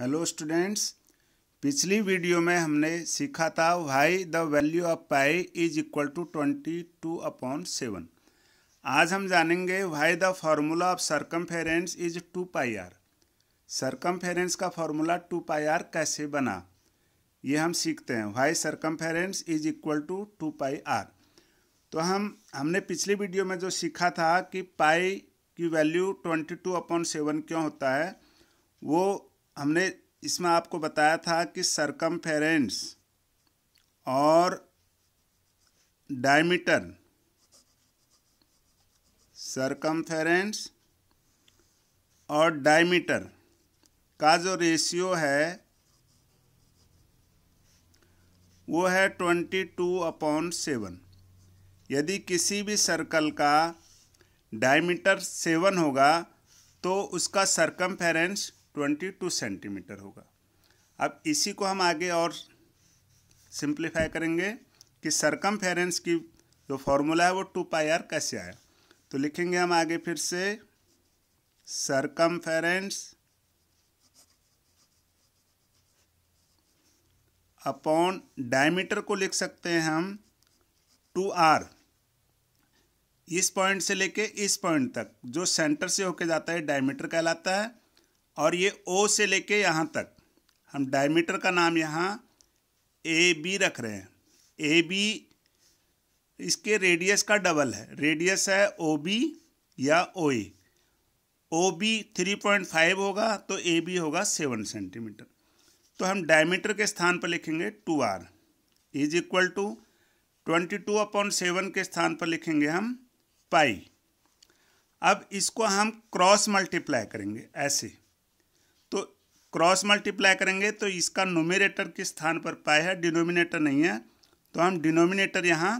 hello students पिछली video में हमने सीखा था why the value of pi is equal to twenty two upon seven आज हम जानेंगे why the formula of circum is two pi r circum का फार्मूला टू पाई आर कैसे बना ये हम सीखते हैं why circum is equal to two pi r तो हम हमने पिछली वीडियो में जो सीखा था कि पाई की value twenty two upon seven क्यों होता है वो हमने इसमें आपको बताया था कि सरकम फेरेंस और डायमीटर सरकम फेरेंस और डायमीटर का जो रेशियो है वो है ट्वेंटी टू अपॉन सेवन यदि किसी भी सर्कल का डायमीटर सेवन होगा तो उसका circumference twenty two centimetre होगा अब इसी को हम आगे और सिंप्लीफाई करेंगे कि सरकम की जो फॉर्मूला है वो टू पाई आर कैसे आया तो लिखेंगे हम आगे फिर से सरकम अपॉन डायमीटर को लिख सकते हैं हम टू आर इस पॉइंट से लेके इस पॉइंट तक जो सेंटर से होके जाता है डायमीटर कहलाता है और ये ओ से लेके यहाँ तक हम डायमीटर का नाम यहाँ ए बी रख रहे हैं ए बी इसके रेडियस का डबल है रेडियस है ओ बी या O A O B three point five होगा तो ए बी होगा सेवन सेंटीमीटर तो हम डायमीटर के स्थान पर लिखेंगे two r is equal to twenty two upon seven के स्थान पर लिखेंगे हम पाई अब इसको हम क्रॉस मल्टीप्लाई करेंगे ऐसे क्रॉस मल्टीप्लाई करेंगे तो इसका नोमिनेटर किस स्थान पर पाए है डिनोमिनेटर नहीं है तो हम डिनोमिनेटर यहाँ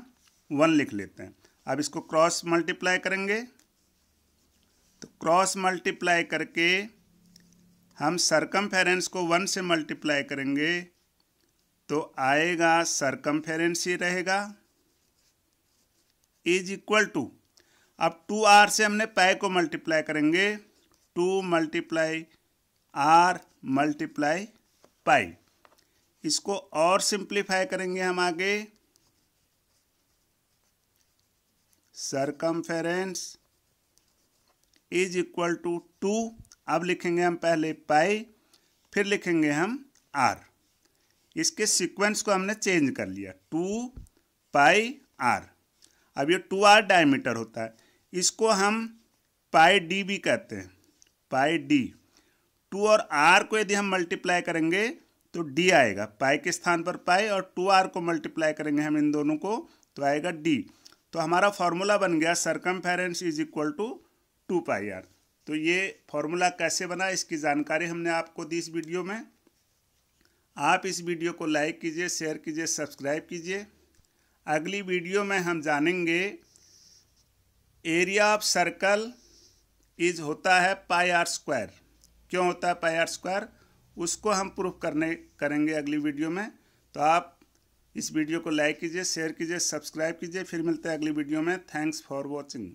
वन लिख लेते हैं अब इसको क्रॉस मल्टीप्लाई करेंगे तो क्रॉस मल्टीप्लाई करके हम सरकम को वन से मल्टीप्लाई करेंगे तो आएगा सरकम ही रहेगा इज इक्वल टू अब टू आर से हमने पाए को मल्टीप्लाई करेंगे two multiply r multiply pi इसको और सिंप्लीफाई करेंगे हम आगे circumference is equal to two अब लिखेंगे हम पहले पाई फिर लिखेंगे हम आर इसके सीक्वेंस को हमने चेंज कर लिया टू पाई आर अब ये टू आर डायमीटर होता है इसको हम पाई डी भी कहते हैं पाई डी टू और आर को यदि हम मल्टीप्लाई करेंगे तो डी आएगा पाई के स्थान पर पाई और टू आर को मल्टीप्लाई करेंगे हम इन दोनों को तो आएगा डी तो हमारा फॉर्मूला बन गया circum is equal to two pi r तो ये फॉर्मूला कैसे बना इसकी जानकारी हमने आपको दी इस वीडियो में आप इस वीडियो को लाइक कीजिए शेयर कीजिए सब्सक्राइब कीजिए अगली वीडियो में हम जानेंगे एरिया ऑफ सर्कल इज होता है पाई आर स्क्वायर क्यों होता है पाई आर स्क्वायर उसको हम प्रूफ करने करेंगे अगली वीडियो में तो आप इस वीडियो को लाइक कीजिए शेयर कीजिए सब्सक्राइब कीजिए फिर मिलते हैं अगली वीडियो में थैंक्स फॉर वॉचिंग